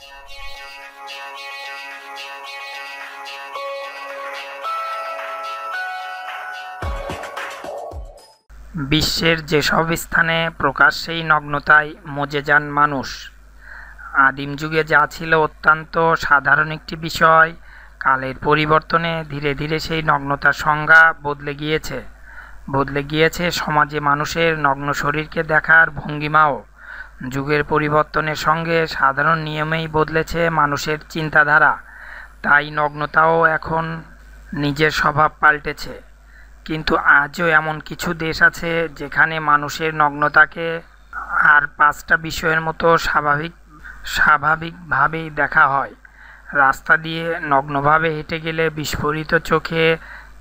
বিশ্বের যেসব স্থানে প্রকাশ্যেই নগ্নতায় মজে যান মানুষ আদিম যুগে যা ছিল অত্যন্ত সাধারণ একটি বিষয় কালের পরিবর্তনে ধীরে ধীরে সেই নগ্নতার সংজ্ঞা বদলে গিয়েছে বদলে গিয়েছে সমাজে মানুষের নগ্ন শরীরকে দেখার ভঙ্গিমাও যুগের পরিবর্তনের সঙ্গে সাধারণ নিয়মেই বদলেছে মানুষের চিন্তাধারা তাই নগ্নতাও এখন নিজের স্বভাব পাল্টেছে কিন্তু আজও এমন কিছু দেশ আছে যেখানে মানুষের নগ্নতাকে আর পাঁচটা বিষয়ের মতো স্বাভাবিক স্বাভাবিকভাবেই দেখা হয় রাস্তা দিয়ে নগ্নভাবে হেঁটে গেলে বিস্ফোরিত চোখে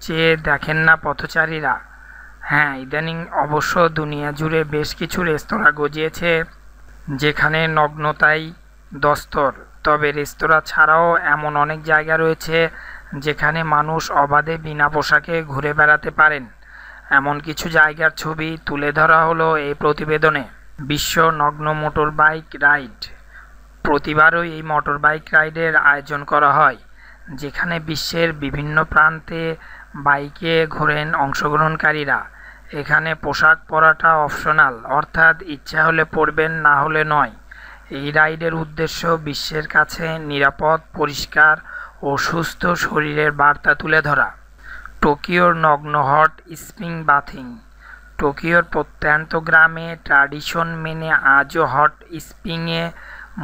চেয়ে দেখেন না পথচারীরা হ্যাঁ ইদানিং অবশ্য দুনিয়া জুড়ে বেশ কিছু রেস্তোরাঁ গজিয়েছে যেখানে নগ্নতাই দস্তর তবে রেস্তোরাঁ ছাড়াও এমন অনেক জায়গা রয়েছে যেখানে মানুষ অবাধে বিনা পোশাকে ঘুরে বেড়াতে পারেন এমন কিছু জায়গার ছবি তুলে ধরা হলো এই প্রতিবেদনে বিশ্ব নগ্ন মোটর বাইক রাইড প্রতিবারই এই মোটর বাইক রাইডের আয়োজন করা হয় যেখানে বিশ্বের বিভিন্ন প্রান্তে বাইকে ঘোরেন অংশগ্রহণকারীরা এখানে পোশাক পরাটা অপশনাল অর্থাৎ ইচ্ছা হলে পরবেন না হলে নয় এই রাইডের উদ্দেশ্য বিশ্বের কাছে নিরাপদ পরিষ্কার ও সুস্থ শরীরের বার্তা তুলে ধরা টোকিওর নগ্ন হট স্প্রিং বাথিং টোকিওর প্রত্যন্ত গ্রামে ট্র্যাডিশন মেনে আজও হট স্প্রিংয়ে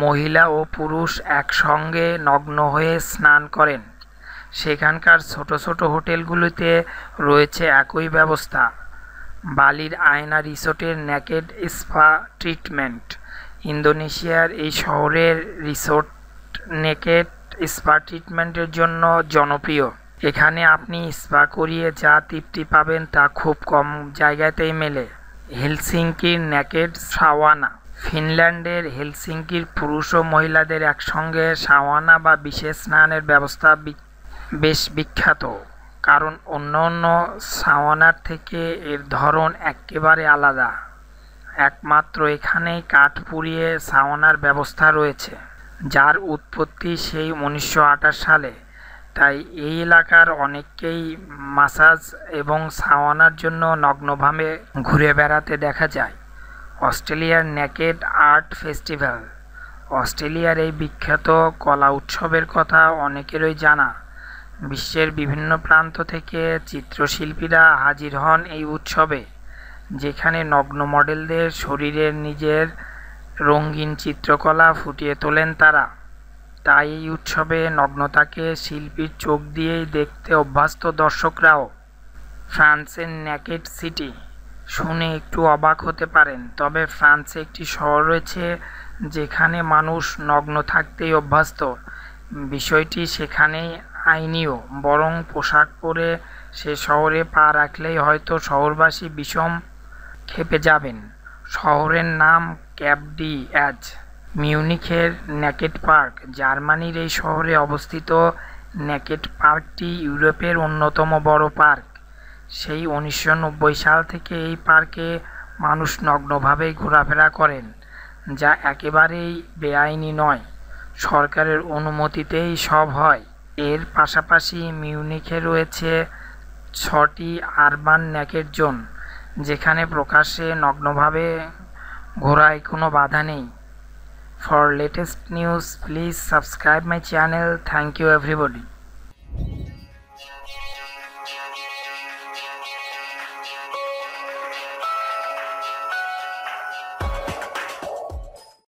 মহিলা ও পুরুষ একসঙ্গে নগ্ন হয়ে স্নান করেন সেখানকার ছোট ছোট হোটেলগুলিতে রয়েছে একই ব্যবস্থা বালির আয়না রিসোর্টের ন্যাকেড স্পা ট্রিটমেন্ট ইন্দোনেশিয়ার এই শহরের রিসোর্ট নেকেড স্পা ট্রিটমেন্টের জন্য জনপ্রিয় এখানে আপনি স্পা করিয়ে যা তৃপ্তি পাবেন তা খুব কম জায়গাতেই মেলে হেলসিঙ্কির ন্যাকেড সাওয়ানা ফিনল্যান্ডের হেলসিঙ্কির পুরুষ ও মহিলাদের একসঙ্গে সাওয়ানা বা বিশেষ স্নানের ব্যবস্থা বেশ বিখ্যাত কারণ অন্য অন্য সাওয়ানার থেকে এর ধরন একেবারে আলাদা একমাত্র এখানেই কাঠ পুড়িয়ে সাওয়ানার ব্যবস্থা রয়েছে যার উৎপত্তি সেই উনিশশো সালে তাই এই এলাকার অনেককেই মাসাজ এবং সাওয়ানার জন্য নগ্নভাবে ঘুরে বেড়াতে দেখা যায় অস্ট্রেলিয়ার নেকেড আর্ট ফেস্টিভ্যাল অস্ট্রেলিয়ার এই বিখ্যাত কলা উৎসবের কথা অনেকেরই জানা বিশ্বের বিভিন্ন প্রান্ত থেকে চিত্রশিল্পীরা হাজির হন এই উৎসবে যেখানে নগ্ন মডেলদের শরীরের নিজের রঙিন চিত্রকলা ফুটিয়ে তোলেন তারা তাই এই উৎসবে নগ্নতাকে শিল্পীর চোখ দিয়েই দেখতে অভ্যস্ত দর্শকরাও ফ্রান্সের ন্যাকেট সিটি শুনে একটু অবাক হতে পারেন তবে ফ্রান্সে একটি শহর রয়েছে যেখানে মানুষ নগ্ন থাকতেই অভ্যস্ত বিষয়টি সেখানেই আইনিও বরং পোশাক পরে সে শহরে পা রাখলেই হয়তো শহরবাসী বিষম খেপে যাবেন শহরের নাম ক্যাবডি অ্যাজ মিউনিখের ন্যাকেট পার্ক জার্মানির এই শহরে অবস্থিত ন্যাকেট পার্কটি ইউরোপের অন্যতম বড় পার্ক সেই উনিশশো সাল থেকে এই পার্কে মানুষ নগ্নভাবে ঘোরাফেরা করেন যা একেবারেই বেআইনি নয় সরকারের অনুমতিতেই সব হয় এর পাশাপাশি মিউনিখে রয়েছে ছটি আরবান ন্যাকের জোন যেখানে প্রকাশে নগ্নভাবে ঘোরায় কোনো বাধা নেই for latest news please subscribe my channel thank you everybody